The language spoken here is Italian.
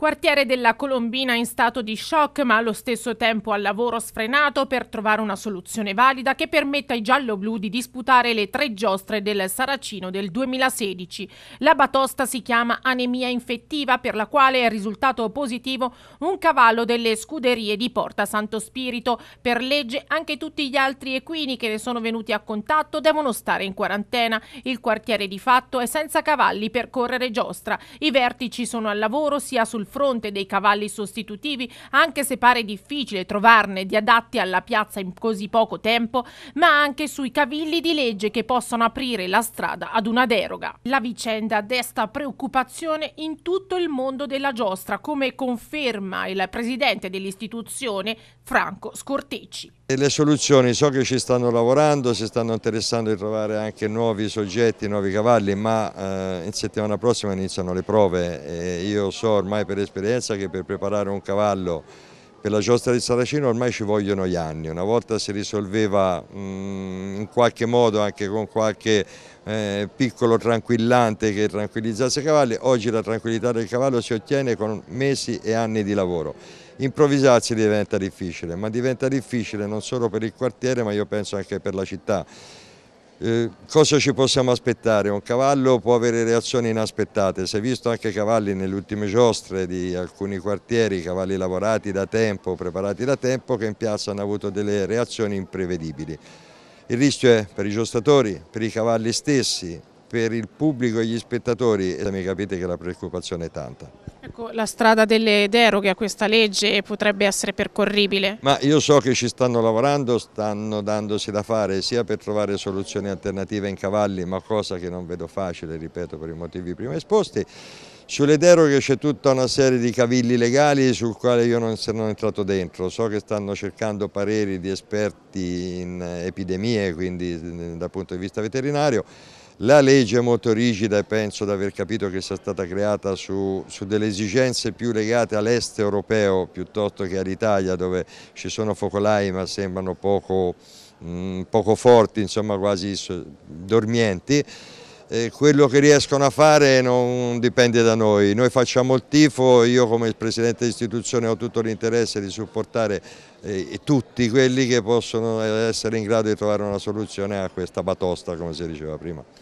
Quartiere della Colombina in stato di shock ma allo stesso tempo al lavoro sfrenato per trovare una soluzione valida che permetta ai giallo-blu di disputare le tre giostre del Saracino del 2016. La batosta si chiama anemia infettiva per la quale è risultato positivo un cavallo delle scuderie di Porta Santo Spirito. Per legge anche tutti gli altri equini che ne sono venuti a contatto devono stare in quarantena. Il quartiere di fatto è senza cavalli per correre giostra. I vertici sono al lavoro sia sul fronte dei cavalli sostitutivi, anche se pare difficile trovarne di adatti alla piazza in così poco tempo, ma anche sui cavilli di legge che possono aprire la strada ad una deroga. La vicenda desta preoccupazione in tutto il mondo della giostra, come conferma il presidente dell'istituzione Franco Scortecci. Le soluzioni so che ci stanno lavorando, si stanno interessando di trovare anche nuovi soggetti, nuovi cavalli, ma eh, in settimana prossima iniziano le prove. io so ormai per l'esperienza che per preparare un cavallo per la giostra di Saracino ormai ci vogliono gli anni, una volta si risolveva mh, mm, in qualche modo anche con qualche eh, piccolo tranquillante che tranquillizzasse i cavalli, oggi la tranquillità del cavallo si ottiene con mesi e anni di lavoro. Improvvisarsi diventa difficile, ma diventa difficile non solo per il quartiere ma io penso anche per la città. Eh, cosa ci possiamo aspettare? Un cavallo può avere reazioni inaspettate, si è visto anche cavalli nelle ultime giostre di alcuni quartieri, cavalli lavorati da tempo, preparati da tempo, che in piazza hanno avuto delle reazioni imprevedibili. Il rischio è per i giostatori, per i cavalli stessi, per il pubblico e gli spettatori, mi capite che la preoccupazione è tanta. Ecco, la strada delle deroghe a questa legge potrebbe essere percorribile? Ma io so che ci stanno lavorando, stanno dandosi da fare sia per trovare soluzioni alternative in cavalli, ma cosa che non vedo facile, ripeto, per i motivi prima esposti, sulle deroghe c'è tutta una serie di cavilli legali sul quale io non sono entrato dentro, so che stanno cercando pareri di esperti in epidemie, quindi dal punto di vista veterinario, la legge è molto rigida e penso di aver capito che sia stata creata su, su delle esigenze più legate all'est europeo piuttosto che all'Italia dove ci sono focolai ma sembrano poco, mh, mm, poco forti, insomma quasi dormienti. E quello che riescono a fare non dipende da noi, noi facciamo il tifo, io come Presidente dell'istituzione ho tutto l'interesse di supportare eh, tutti quelli che possono essere in grado di trovare una soluzione a questa batosta come si diceva prima.